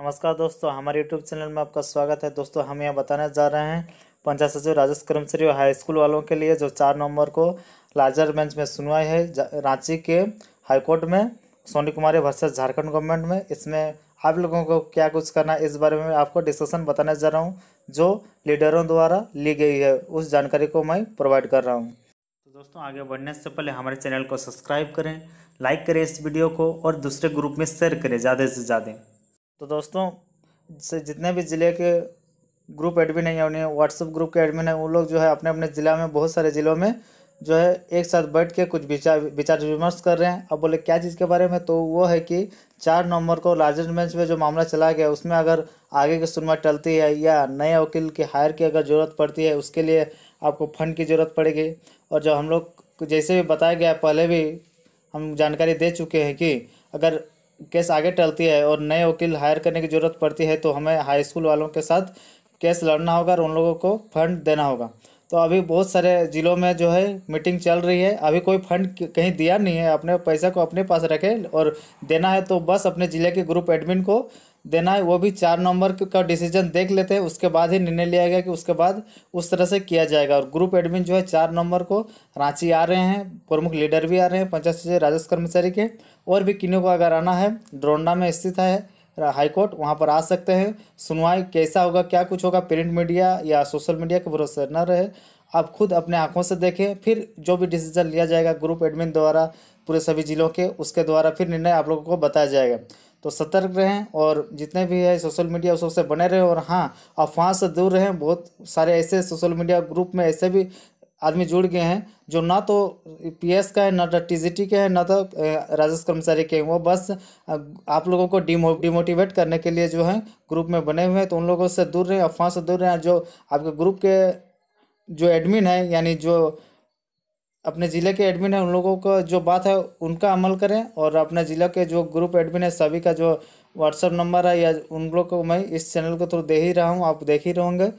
नमस्कार दोस्तों हमारे यूट्यूब चैनल में आपका स्वागत है दोस्तों हम यहाँ बताने जा रहे हैं पंचायत सचिव राजेश कर्मचारी और हाई स्कूल वालों के लिए जो चार नवंबर को लार्जर बेंच में सुनवाई है रांची के हाईकोर्ट में सोनी कुमारी वर्सेज झारखंड गवर्नमेंट में इसमें आप लोगों को क्या कुछ करना है इस बारे में आपको डिस्कशन बताने जा रहा हूँ जो लीडरों द्वारा ली गई है उस जानकारी को मैं प्रोवाइड कर रहा हूँ तो दोस्तों आगे बढ़ने से पहले हमारे चैनल को सब्सक्राइब करें लाइक करें इस वीडियो को और दूसरे ग्रुप में शेयर करें ज़्यादा से ज़्यादा तो दोस्तों से जितने भी ज़िले के ग्रुप एडमिन या यानी व्हाट्सअप ग्रुप के एडमिन हैं वो लोग जो है अपने अपने ज़िला में बहुत सारे ज़िलों में जो है एक साथ बैठ के कुछ विचार विचार विमर्श कर रहे हैं अब बोले क्या चीज़ के बारे में तो वो है कि चार नवंबर को लार्जेस्ट बेंच में जो मामला चला गया उसमें अगर आगे की सुनवाई टलती है या नए वकील की हायर की अगर ज़रूरत पड़ती है उसके लिए आपको फंड की ज़रूरत पड़ेगी और जो हम लोग जैसे भी बताया गया पहले भी हम जानकारी दे चुके हैं कि अगर केस आगे टलती है और नए वकील हायर करने की ज़रूरत पड़ती है तो हमें हाई स्कूल वालों के साथ केस लड़ना होगा और उन लोगों को फंड देना होगा तो अभी बहुत सारे ज़िलों में जो है मीटिंग चल रही है अभी कोई फंड कहीं दिया नहीं है अपने पैसा को अपने पास रखें और देना है तो बस अपने ज़िले के ग्रुप एडमिन को देना है वो भी चार नंबर का डिसीजन देख लेते हैं उसके बाद ही निर्णय लिया गया कि उसके बाद उस तरह से किया जाएगा और ग्रुप एडमिन जो है चार नंबर को रांची आ रहे हैं प्रमुख लीडर भी आ रहे हैं पंचायत सचिव राजस्व कर्मचारी के और भी किन्हीं को अगर आना है ड्रोंडा में स्थित है हाईकोर्ट वहाँ पर आ सकते हैं सुनवाई कैसा होगा क्या कुछ होगा प्रिंट मीडिया या सोशल मीडिया के भरोसे न रहे आप खुद अपने आंखों से देखें फिर जो भी डिसीजन लिया जाएगा ग्रुप एडमिन द्वारा पूरे सभी जिलों के उसके द्वारा फिर निर्णय आप लोगों को बताया जाएगा तो सतर्क रहें और जितने भी है सोशल मीडिया उस सबसे बने रहें और हाँ अफवाह से दूर रहें बहुत सारे ऐसे सोशल मीडिया ग्रुप में ऐसे भी आदमी जुड़ गए हैं जो ना तो पीएस का है ना तो टी का है ना तो राजस्व कर्मचारी के हैं वो बस आप लोगों को डिमो डिमोटिवेट करने के लिए जो है ग्रुप में बने हुए हैं तो उन लोगों से दूर रहें अफवाह से दूर रहें जो आपके ग्रुप के जो एडमिन है यानी जो अपने ज़िले के एडमिन है उन लोगों का जो बात है उनका अमल करें और अपने ज़िले के जो ग्रुप एडमिन है सभी का जो व्हाट्सअप नंबर है या उन लोगों को मैं इस चैनल के थ्रू दे ही रहा हूँ आप देख ही रहोगे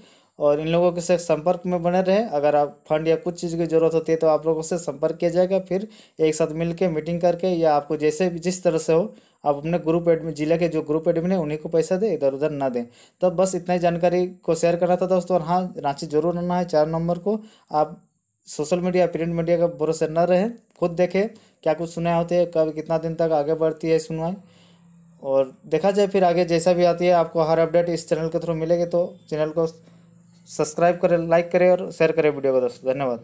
और इन लोगों के से संपर्क में बने रहे अगर आप फंड या कुछ चीज़ की ज़रूरत होती है तो आप लोगों से संपर्क किया जाएगा फिर एक साथ मिल के मीटिंग करके या आपको जैसे जिस तरह से हो आप अपने ग्रुप एडमिन जिले के जो ग्रुप एडमिन है उन्हीं को पैसा दें इधर उधर ना दें तब बस इतना ही जानकारी को शेयर करना था दोस्तों और हाँ रांची जरूर आना है चार नंबर को आप सोशल मीडिया प्रिंट मीडिया का भरोसे न रहें खुद देखें क्या कुछ सुनाया होते हैं कब कितना दिन तक आगे बढ़ती है सुनवाई और देखा जाए फिर आगे जैसा भी आती है आपको हर अपडेट इस चैनल के थ्रू मिलेगी तो चैनल को सब्सक्राइब करें लाइक करें और शेयर करें वीडियो को दोस्तों धन्यवाद